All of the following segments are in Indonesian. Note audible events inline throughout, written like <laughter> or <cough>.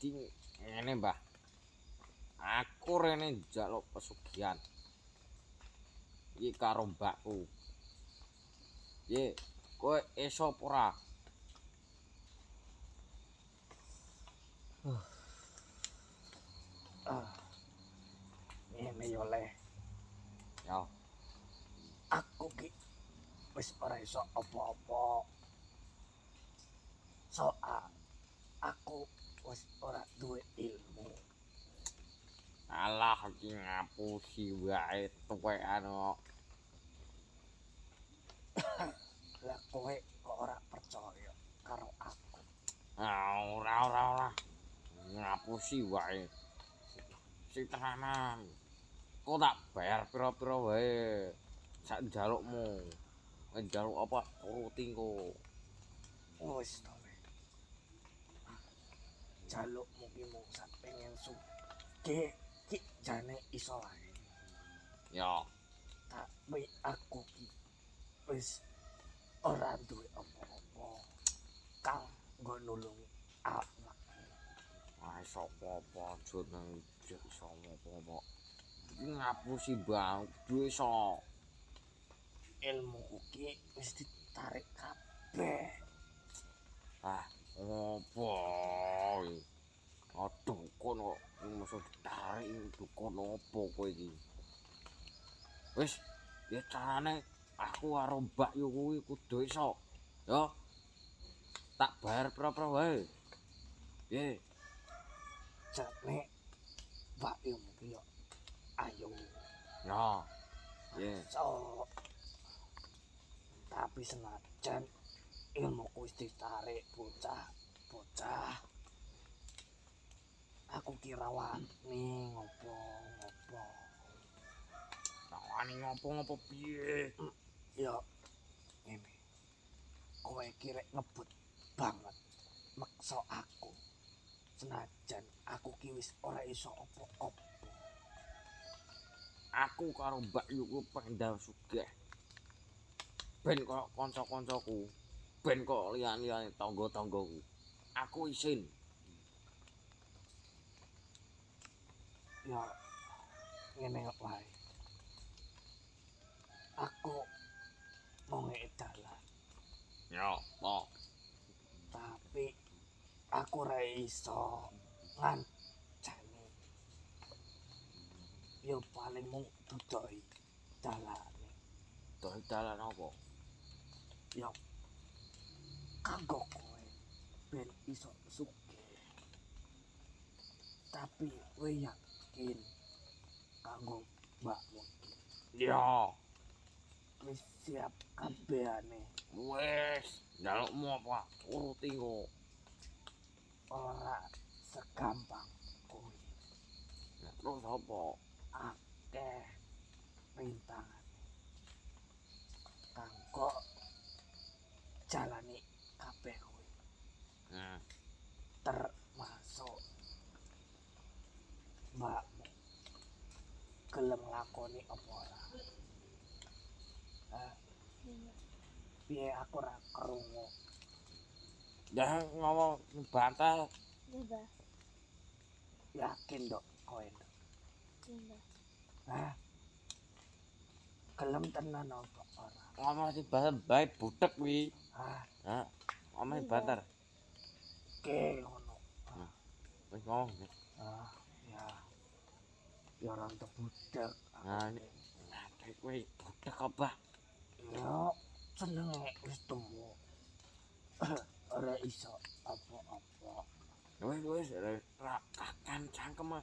jadi ini mbah aku rene jaluk pesugihan iki karo mbakku ye kowe iso ora ini ah. ah. oleh ya aku ki wis ora iso apa-apa soal aku ngapus ora duwe ilmu. Alah iki si wae tuwekan kok. <coughs> Lah kowe kok ora percaya karo aku. Ah ora ora ora. si wae. Sitranan. Kok tak bayar pira-pira wae sak jalukmu. Njaluk apa? Rutin kok. jaluk mungkin mau sak pengen su ke ki jane iso wae yo tapi aku ki wis ora duwe apa-apa kang nggo nulungi awak ah sapa-sapa jeneng jek sapa apa si bang duwe iso ilmu ku ki mesti tarik kabeh opo iki wis ya carane aku karo mbak yo kuwi kudu iso yo tak bayar pro-pro wae ye jane mbak yo mungkin yo ayo yo ye tapi senajan ilmu ku tarik bocah bocah aku kira wani ngopo ngopo wani ngopo ngopo piye ya ini kowe kira ngebut banget makso aku senajan aku kiwis ora iso opo opo aku karo mbak yuku pengendal suga ben kok konco-koncoku ben kok lian-lian tonggo-tonggoku aku isin ya ngene kok wae aku mau ngedar lah ya mau tapi aku ra iso ngancani yo paling mung dudoi dalane dudoi dalan apa Yo, kagok ben iso suki. tapi weyak mungkin kanggo mbak mungkin ya wis siap kabehane wes jalukmu apa uruti kok ora segampang kuwi ya, terus apa akeh rintangan kanggo jalani gelem lakoni apa ora. Piye aku ora krungu. ngomong ngomong bantah. Yakin dok kowe. Ah. Gelem tenan apa Ngomong sing bahasa baik butek kuwi. Ah. Ha. Ngomong bantar. Oke ngono. Wis ngomong. Ah. ya orang tuh budak ngani ah, ngadek weh budak seneng wis tuwo <clears throat> ora iso apa-apa wis wis ra kakan cangkem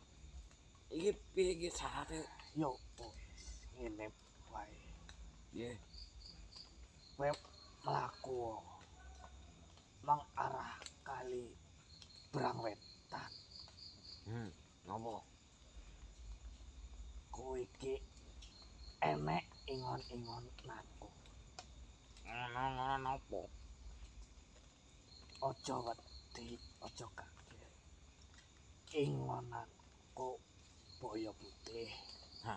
iki piye iki sate yo ngene wae ye wae mlaku mang arah kali berang wetan hmm ngomong iki enek ingon-ingon aku. Ana ana napa? Aja wedi, aja kaget. Ingonanku boyo putih. Ha.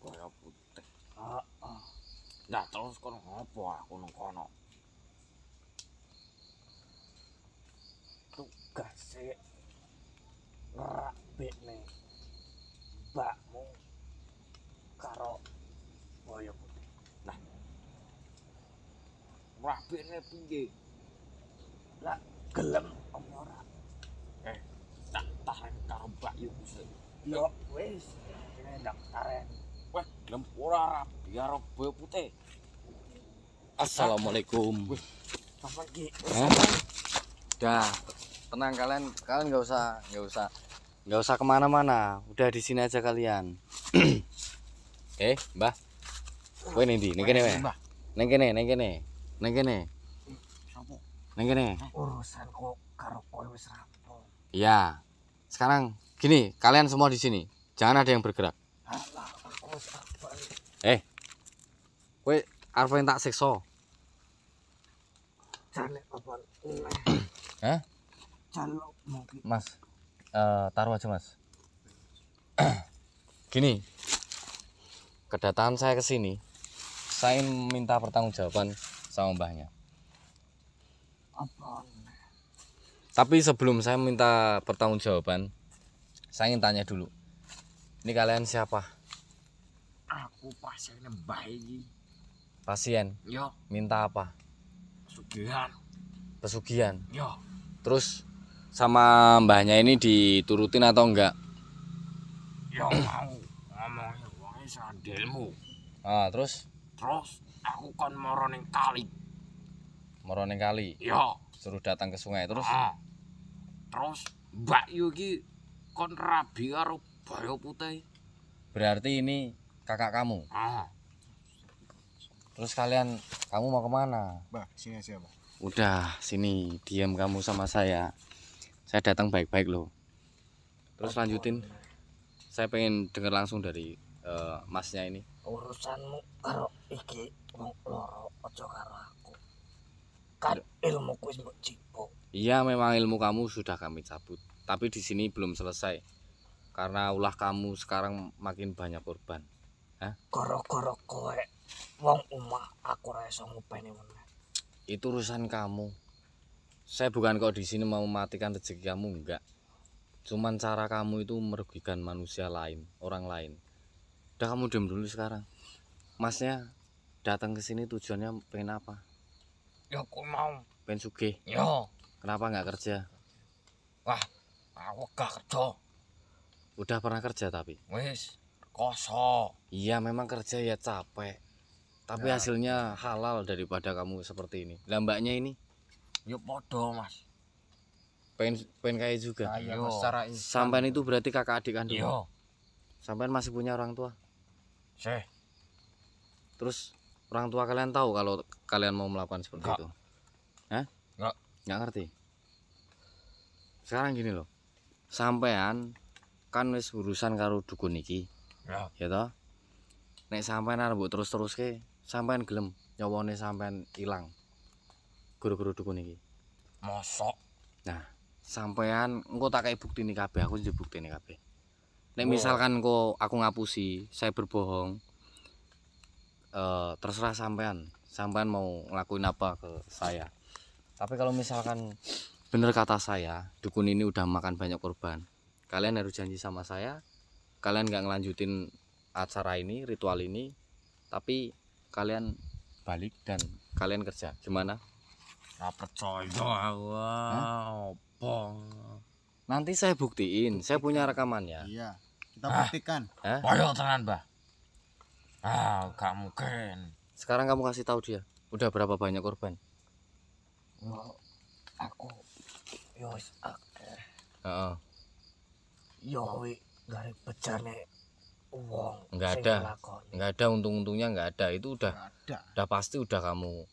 Boyo putih. Heeh. Oh, terus kon ngopo aku nang kono? Tugas sik. Rak kabehne piye? Lah gelem apa ora? Eh, tak tahan karo Mbak yo wis. Yo wis, kene daftaran. Wah, gelem ora ora biar boyo putih. Assalamualaikum. Wih, sampean lagi. Dah, tenang kalian, kalian nggak usah, nggak usah, nggak usah kemana-mana. Udah di sini aja kalian. <clears throat> eh, Mbah. Kowe ini, di, Ning kene wae. Nang kene. Sopo? Urusan kok karo kowe wis rampung. Iya. Sekarang gini, kalian semua di sini. Jangan ada yang bergerak. Eh, eh. Kowe arep tak siksa. Jane apa? <clears throat> Hah? Jaluk mungkin. Mas. Uh, taruh aja, Mas. <clears throat> gini. Kedatangan saya ke sini, saya minta pertanggungjawaban sama mbahnya. Apa? Tapi sebelum saya minta pertanggungjawaban, saya ingin tanya dulu. Ini kalian siapa? Aku pasien mbah ini. Pasien? Yo. Minta apa? Pesugihan. Pesugihan? Yo. Terus sama mbahnya ini diturutin atau enggak? Ya mau ngomongnya uangnya sandelmu. Ah terus? Terus aku kan moroning kali. moroning kali. Iya. Suruh datang ke sungai terus. Ah. Terus Mbak yuki kan kon rabi karo Bayo Putih. Berarti ini kakak kamu. Ah. Terus kalian kamu mau kemana? Bah, sini aja, mbak Udah, sini diam kamu sama saya. Saya datang baik-baik loh. Terus lanjutin. Saya pengen dengar langsung dari uh, masnya ini. Urusanmu karo iki wong loro aja karo aku. Kan ilmu wis mbok Iya, memang ilmu kamu sudah kami cabut, tapi di sini belum selesai. Karena ulah kamu sekarang makin banyak korban. Hah? Goro-goro kowe wong omah aku ora iso ngupeni Itu urusan kamu. Saya bukan kok di sini mau mematikan rezeki kamu enggak. Cuman cara kamu itu merugikan manusia lain, orang lain. Udah kamu diam dulu sekarang. Masnya datang ke sini tujuannya pengen apa? Ya aku mau. Pengen sugih. Ya. Kenapa nggak kerja? Wah, aku gak kerja. Udah pernah kerja tapi? Wis, kosong. Iya, memang kerja ya capek. Tapi ya. hasilnya halal daripada kamu seperti ini. Lambaknya ini? Ya podo, Mas. Pengen pengen kayak juga. Kaya ah, iya, Sampai itu berarti kakak adik kandung. Iya. Sampai masih punya orang tua? Sih. Terus orang tua kalian tahu kalau kalian mau melakukan seperti Nggak. itu Hah? Nggak. Nggak ngerti sekarang gini loh sampean kan wis urusan karo dukun iki ya, ya toh nek sampean arep terus terus ke sampean gelem nyawane sampean hilang. guru-guru dukun iki mosok nah sampean engko tak kei bukti nih kabeh aku njebuk bukti nih kabeh nek misalkan engko aku ngapusi saya berbohong Eh, terserah sampean sampean mau ngelakuin apa ke saya tapi kalau misalkan bener kata saya dukun ini udah makan banyak korban kalian harus janji sama saya kalian nggak ngelanjutin acara ini ritual ini tapi kalian balik dan kalian kerja gimana nggak percaya wow ya nanti saya buktiin saya punya rekamannya iya kita buktikan ayo tenan bah ah gak mungkin sekarang kamu kasih tahu dia udah berapa banyak korban oh, aku yos oke. heeh yo gare pecane wong nggak ada nggak ada untung-untungnya enggak ada itu udah ada. udah pasti udah kamu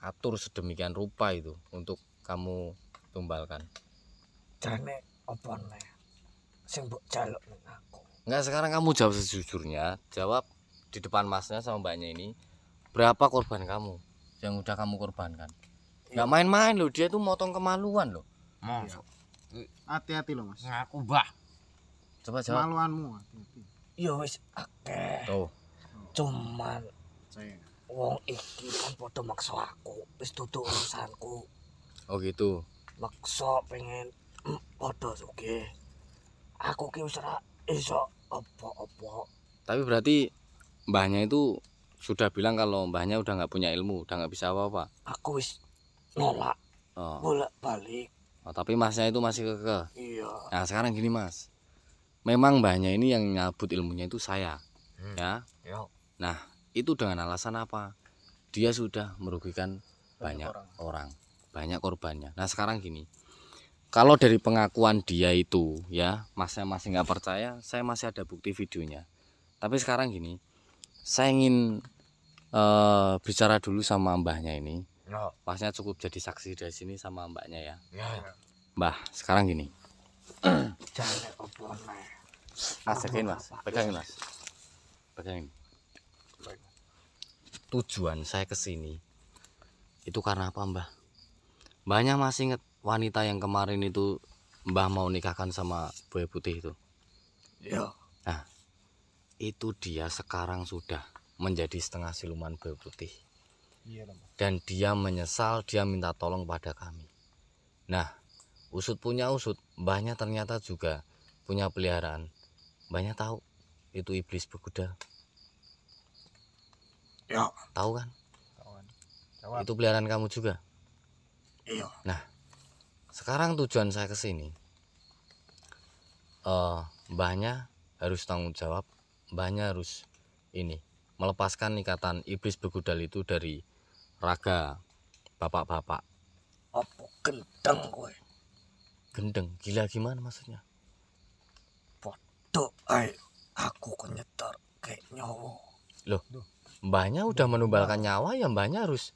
atur sedemikian rupa itu untuk kamu tumbalkan jane opone? sing mbok jaluk aku nggak sekarang kamu jawab sejujurnya jawab di depan masnya sama mbaknya ini berapa korban kamu yang udah kamu korbankan nggak iya. main-main loh dia tuh motong kemaluan loh Mas. Iya. Hati-hati loh, Mas. Ngaku, Bah. Coba jawab. Kemaluanmu hati-hati. Ya wis oke Tuh. Cuman Saya. wong iki kan foto makso aku, wis dudu urusanku. Oh gitu. makso pengen foto mm, oke Aku ki wis ora iso apa Tapi berarti mbahnya itu sudah bilang kalau mbahnya udah nggak punya ilmu udah nggak bisa apa-apa aku wis nolak oh. bolak balik oh, tapi masnya itu masih kekeh iya nah sekarang gini mas memang mbahnya ini yang nyabut ilmunya itu saya hmm. ya iya. nah itu dengan alasan apa dia sudah merugikan banyak, banyak orang. orang banyak korbannya nah sekarang gini kalau dari pengakuan dia itu ya masnya masih nggak percaya saya masih ada bukti videonya tapi sekarang gini saya ingin uh, bicara dulu sama mbahnya ini. Oh. Pasnya cukup jadi saksi dari sini sama mbaknya ya. ya. ya. Mbah, sekarang gini. <clears throat> mas, mas, pegangin mas, pegangin. Tujuan saya ke sini itu karena apa mbah? Banyak masih inget wanita yang kemarin itu mbah mau nikahkan sama buaya putih itu? Ya itu dia sekarang sudah menjadi setengah siluman buaya putih. Iya, Dan dia menyesal, dia minta tolong pada kami. Nah, usut punya usut, banyak ternyata juga punya peliharaan. banyak tahu itu iblis berkuda. Ya. Tahu kan? Jawab. Itu peliharaan kamu juga. Iya. Nah, sekarang tujuan saya ke sini. Uh, eh, banyak harus tanggung jawab mbahnya harus ini melepaskan ikatan iblis begudal itu dari raga bapak-bapak. Apa gendeng kowe? Gendeng, gila gimana maksudnya? Bodoh, ay, aku kenyetor kayak nyawa. Loh, mbahnya udah menumbalkan nyawa ya mbahnya harus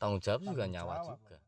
tanggung jawab juga nyawa juga.